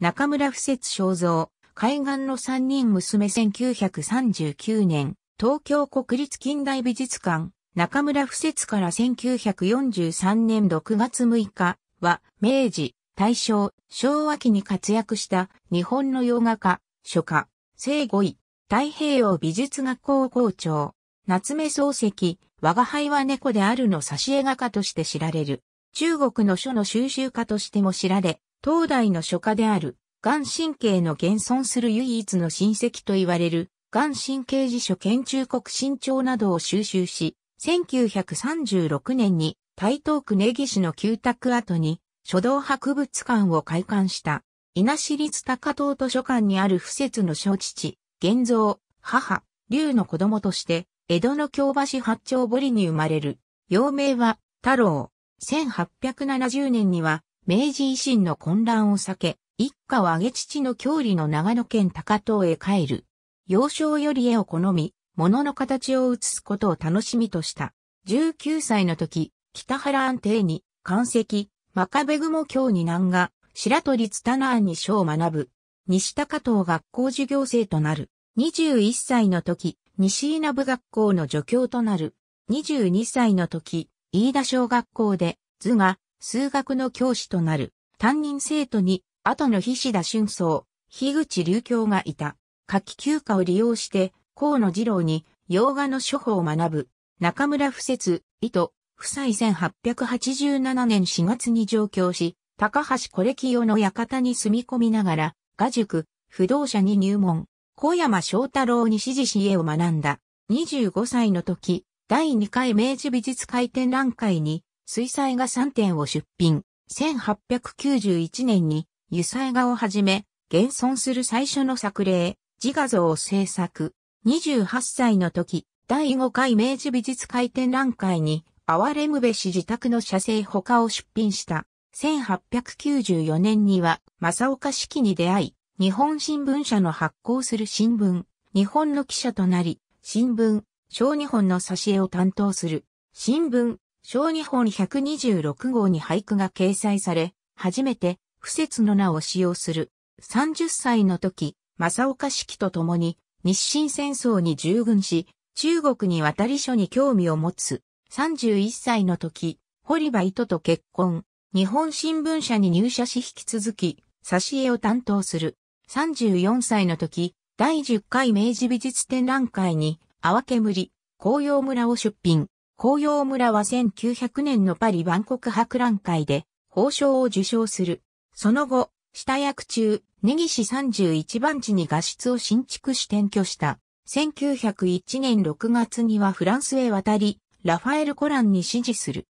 中村不節肖像、海岸の三人娘1939年、東京国立近代美術館、中村不節から1943年6月6日は、明治、大正、昭和期に活躍した日本の洋画家、書家、生5位、太平洋美術学校校長、夏目漱石、我が輩は猫であるの挿絵画家として知られる。中国の書の収集家としても知られ、東大の書家である、眼神経の現存する唯一の親戚と言われる、眼神経辞書研中国新潮などを収集し、1936年に台東区根岸の旧宅跡に書道博物館を開館した。稲市立高等図書館にある不設の小父、現像、母、龍の子供として、江戸の京橋八丁堀に生まれる。幼名は、太郎。1870年には、明治維新の混乱を避け、一家を挙げ父の郷里の長野県高遠へ帰る。幼少より絵を好み、物の形を写すことを楽しみとした。19歳の時、北原安定に、関石、真壁雲京に南が、白鳥つたなあに書を学ぶ。西高等学校授業生となる。21歳の時、西稲部学校の助教となる。22歳の時、飯田小学校で、図画、数学の教師となる、担任生徒に、後の菱田俊宗、樋口流教がいた。夏季休暇を利用して、河野二郎に、洋画の処方を学ぶ。中村不節、糸、夫妻1887年4月に上京し、高橋コレキの館に住み込みながら、画塾、不動者に入門、小山翔太郎に指示し絵を学んだ。25歳の時、第2回明治美術会展覧会に水彩画3点を出品。1891年に油彩画をはじめ、現存する最初の作例、自画像を制作。28歳の時、第5回明治美術回展覧会に、哀れむべし自宅の写生他を出品した。1894年には、正岡式に出会い、日本新聞社の発行する新聞、日本の記者となり、新聞、小日本の挿絵を担当する。新聞、小日本126号に俳句が掲載され、初めて、不説の名を使用する。30歳の時、正岡式と共に、日清戦争に従軍し、中国に渡り書に興味を持つ。31歳の時、堀場糸と結婚。日本新聞社に入社し引き続き、挿絵を担当する。34歳の時、第10回明治美術展覧会に、淡煙、紅葉村を出品。紅葉村は1900年のパリ万国博覧会で、宝賞を受賞する。その後、下役中、根岸31番地に画室を新築し転居した。1901年6月にはフランスへ渡り、ラファエル・コランに指示する。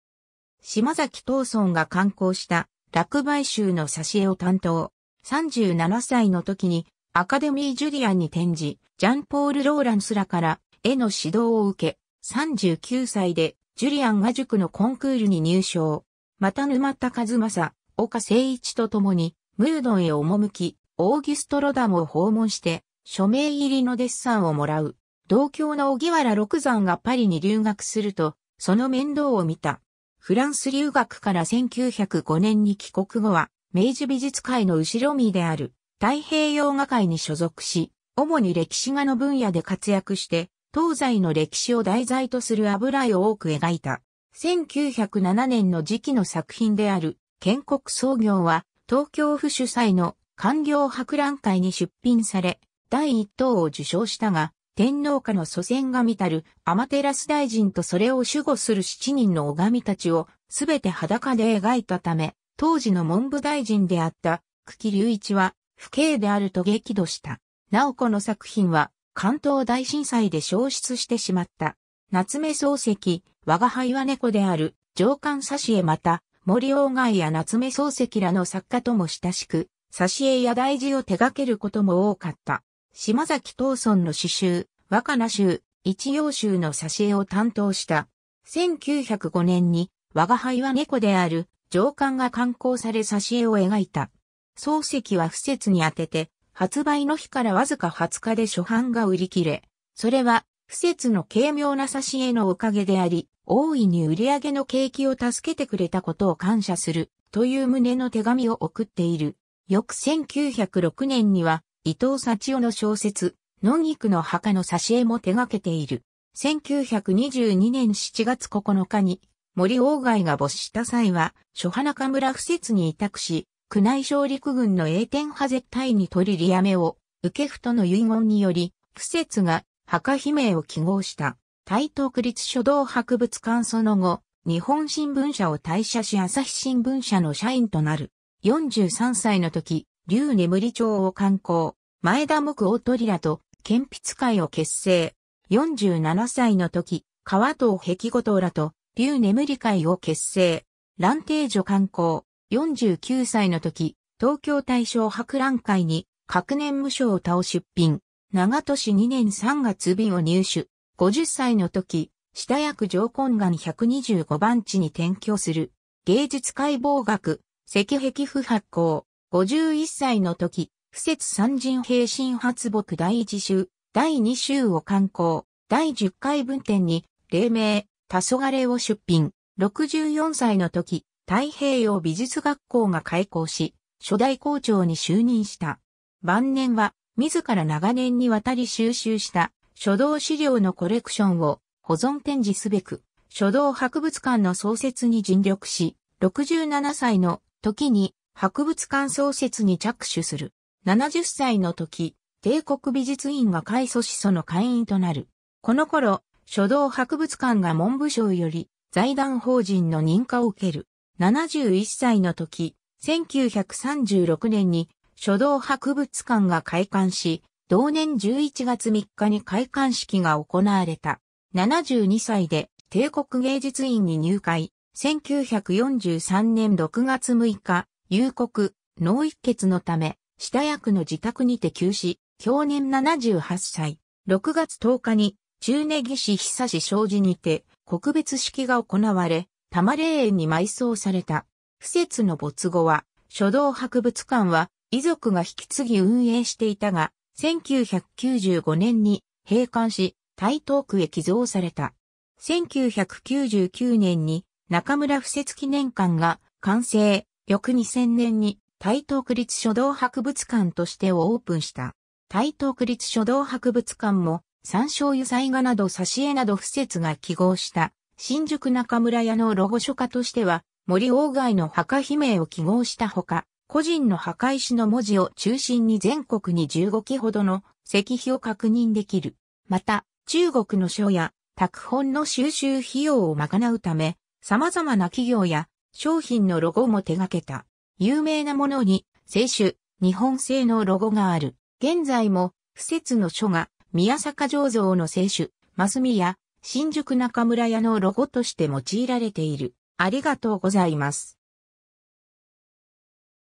島崎東村が観光した落売集の挿絵を担当。37歳の時にアカデミー・ジュリアンに転じ、ジャンポール・ローランスらから絵の指導を受け、39歳で、ジュリアン画塾のコンクールに入賞。また沼田和正、岡誠一と共に、ムードンへ赴き、オーギュストロダムを訪問して、署名入りのデッサンをもらう。同郷の荻原六山がパリに留学すると、その面倒を見た。フランス留学から1905年に帰国後は、明治美術界の後ろ身である太平洋画界に所属し、主に歴史画の分野で活躍して、東西の歴史を題材とする油絵を多く描いた。1907年の時期の作品である、建国創業は、東京府主催の官業博覧会に出品され、第一等を受賞したが、天皇家の祖先神たる天照大臣とそれを守護する七人の拝みたちをすべて裸で描いたため、当時の文部大臣であった久喜隆一は不敬であると激怒した。なおこの作品は関東大震災で消失してしまった。夏目漱石、我が輩は猫である、上官挿絵また、森鴎外や夏目漱石らの作家とも親しく、挿絵や大事を手掛けることも多かった。島崎東村の詩集、若菜集、一葉集の挿絵を担当した。1905年に、我が輩は猫である、上官が刊行され挿絵を描いた。漱石は不説に当てて、発売の日からわずか20日で初版が売り切れ、それは、不説の軽妙な差し絵のおかげであり、大いに売り上げの景気を助けてくれたことを感謝する、という旨の手紙を送っている。翌1906年には、伊藤幸男の小説、野菊の墓の差し絵も手掛けている。1922年7月9日に、森鴎外が没した際は、初花中村不説に委託し、宮内省陸軍の英天派絶対に取りりやめを、受け布との遺言により、不節が墓悲鳴を記号した、台東区立書道博物館その後、日本新聞社を退社し朝日新聞社の社員となる。43歳の時、竜眠り町を観光、前田木大鳥らと、鉛筆会を結成。47歳の時、川藤壁後藤らと、竜眠り会を結成。乱定所観光、49歳の時、東京大正博覧会に、各年無償を倒出品。長年2年3月便を入手。50歳の時、下役上根岩125番地に転居する。芸術解剖学、石壁不発行。51歳の時、不説三人平新発木第一集、第二集を刊行。第10回文店に、黎明、黄昏を出品。64歳の時、太平洋美術学校が開校し、初代校長に就任した。晩年は、自ら長年にわたり収集した書道資料のコレクションを保存展示すべく、書道博物館の創設に尽力し、67歳の時に博物館創設に着手する。70歳の時、帝国美術院が開祖しその会員となる。この頃、書道博物館が文部省より財団法人の認可を受ける。71歳の時、1936年に書道博物館が開館し、同年11月3日に開館式が行われた。72歳で帝国芸術院に入会。1943年6月6日、夕刻、脳一血のため、下役の自宅にて休止、享年78歳。6月10日に、中根岸久志障子にて、告別式が行われ、多摩霊園に埋葬された。不設の没後は、書道博物館は遺族が引き継ぎ運営していたが、1995年に閉館し、台東区へ寄贈された。1999年に中村不設記念館が完成、翌2000年に台東区立書道博物館としてオープンした。台東区立書道博物館も、山椒油彩画など挿絵など不設が記号した新宿中村屋のロゴ書家としては、森鴎外の墓碑名を記号したほか、個人の墓石の文字を中心に全国に15基ほどの石碑を確認できる。また、中国の書や拓本の収集費用を賄うため、様々な企業や商品のロゴも手掛けた。有名なものに、清酒、日本製のロゴがある。現在も、不説の書が、宮坂醸造の清酒、マスミや、新宿中村屋のロゴとして用いられている。ありがとうございます。